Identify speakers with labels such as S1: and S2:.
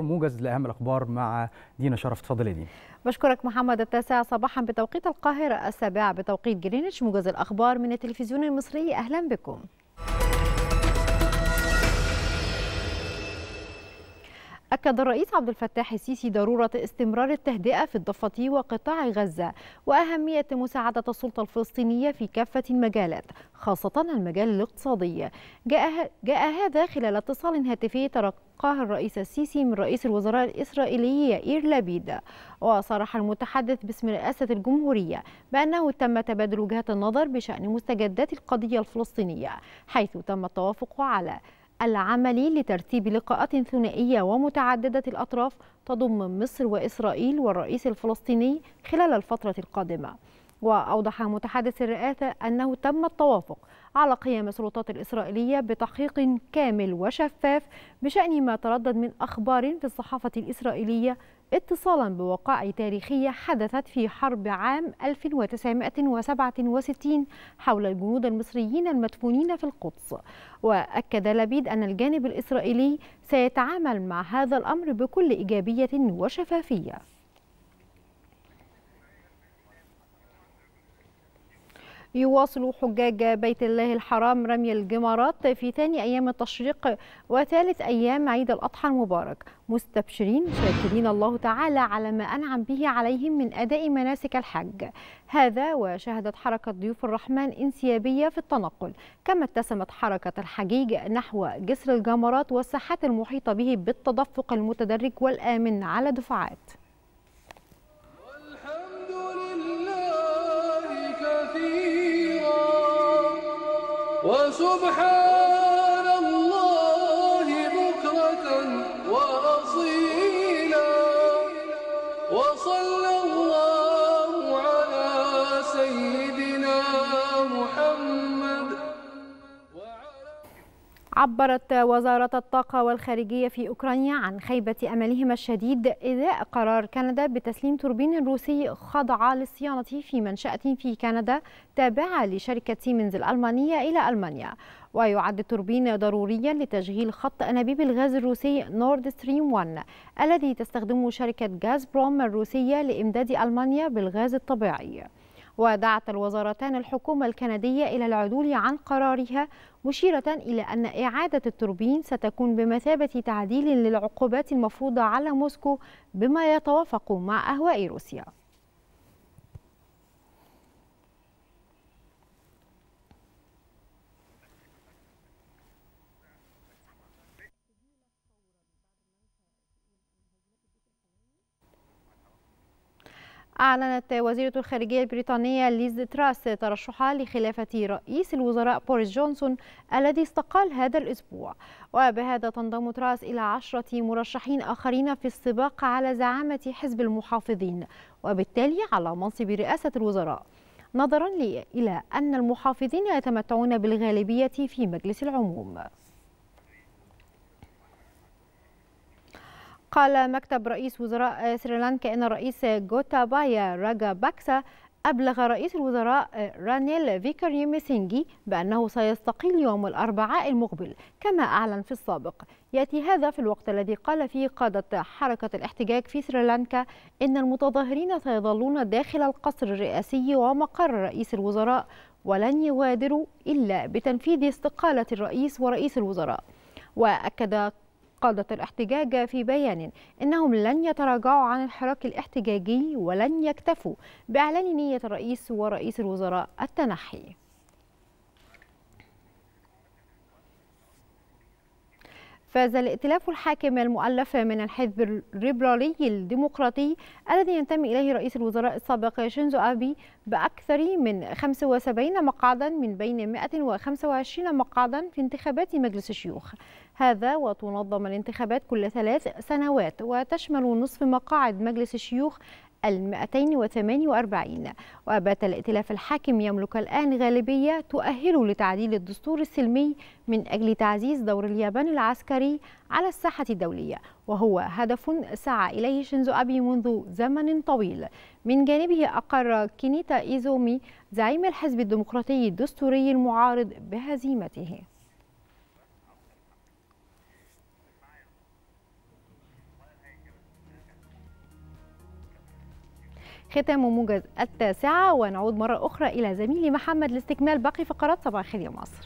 S1: موجز لاهم الاخبار مع دينا شرف تفضل يا دينا بشكرك محمد التاسع صباحا بتوقيت القاهره السابعه بتوقيت جرينتش موجز الاخبار من التلفزيون المصري اهلا بكم أكد الرئيس عبد الفتاح السيسي ضرورة استمرار التهدئة في الضفة وقطاع غزة وأهمية مساعدة السلطة الفلسطينية في كافة المجالات خاصة المجال الاقتصادي جاء, جاء هذا خلال اتصال هاتفي تلقاه الرئيس السيسي من رئيس الوزراء الإسرائيلي يائير لبيد وصرح المتحدث باسم رئاسة الجمهورية بأنه تم تبادل وجهات النظر بشأن مستجدات القضية الفلسطينية حيث تم التوافق على العملي لترتيب لقاءات ثنائية ومتعددة الأطراف تضم مصر وإسرائيل والرئيس الفلسطيني خلال الفترة القادمة وأوضح متحدث الرئاسة أنه تم التوافق على قيام السلطات الإسرائيلية بتحقيق كامل وشفاف بشأن ما تردد من أخبار في الصحافة الإسرائيلية اتصالا بوقائع تاريخية حدثت في حرب عام 1967 حول الجنود المصريين المدفونين في القدس وأكد لبيد أن الجانب الإسرائيلي سيتعامل مع هذا الأمر بكل إيجابية وشفافية يواصل حجاج بيت الله الحرام رمي الجمرات في ثاني أيام التشريق وثالث أيام عيد الأضحى المبارك مستبشرين شاكرين الله تعالى على ما أنعم به عليهم من أداء مناسك الحج هذا وشهدت حركة ضيوف الرحمن انسيابية في التنقل كما اتسمت حركة الحجيج نحو جسر الجمرات والساحات المحيطة به بالتدفق المتدرج والآمن على دفعات وسبحان عبرت وزارة الطاقة والخارجية في أوكرانيا عن خيبة أملهم الشديد إزاء قرار كندا بتسليم توربين روسي خضع لصيانته في منشأة في كندا تابعة لشركة سيمنز الألمانية إلى ألمانيا ويعد التوربين ضروريا لتشغيل خط أنابيب الغاز الروسي نورد ستريم 1 الذي تستخدمه شركة غاز بروم الروسية لإمداد ألمانيا بالغاز الطبيعي ودعت الوزارتان الحكومة الكندية إلى العدول عن قرارها مشيرة إلى أن إعادة التوربين ستكون بمثابة تعديل للعقوبات المفروضة على موسكو بما يتوافق مع أهواء روسيا أعلنت وزيرة الخارجية البريطانية ليز تراس ترشحها لخلافة رئيس الوزراء بوريس جونسون الذي استقال هذا الأسبوع وبهذا تنضم تراس إلى عشرة مرشحين آخرين في السباق على زعامة حزب المحافظين وبالتالي على منصب رئاسة الوزراء نظرا إلى أن المحافظين يتمتعون بالغالبية في مجلس العموم قال مكتب رئيس وزراء سريلانكا أن الرئيس جوتابايا راجا باكسا أبلغ رئيس الوزراء رانيل فيكريم سينجي بأنه سيستقيل يوم الأربعاء المقبل كما أعلن في السابق يأتي هذا في الوقت الذي قال فيه قادة حركة الاحتجاج في سريلانكا إن المتظاهرين سيظلون داخل القصر الرئاسي ومقر رئيس الوزراء ولن يغادروا إلا بتنفيذ استقالة الرئيس ورئيس الوزراء وأكد قادة الاحتجاج في بيان إنهم لن يتراجعوا عن الحراك الاحتجاجي ولن يكتفوا بإعلان نية الرئيس ورئيس الوزراء التنحي فاز الائتلاف الحاكم المؤلف من الحزب الليبرالي الديمقراطي الذي ينتمي إليه رئيس الوزراء السابق شينزو أبي بأكثر من 75 مقعدا من بين 125 مقعدا في انتخابات مجلس الشيوخ هذا وتنظم الانتخابات كل ثلاث سنوات وتشمل نصف مقاعد مجلس الشيوخ 248 وبات الائتلاف الحاكم يملك الآن غالبية تؤهله لتعديل الدستور السلمي من أجل تعزيز دور اليابان العسكري على الساحة الدولية وهو هدف سعى إليه شينزو أبي منذ زمن طويل من جانبه أقر كينيتا إيزومي زعيم الحزب الديمقراطي الدستوري المعارض بهزيمته ختام موجز التاسعة ونعود مرة أخرى إلى زميلي محمد لاستكمال باقي فقرات صباح الخير يا مصر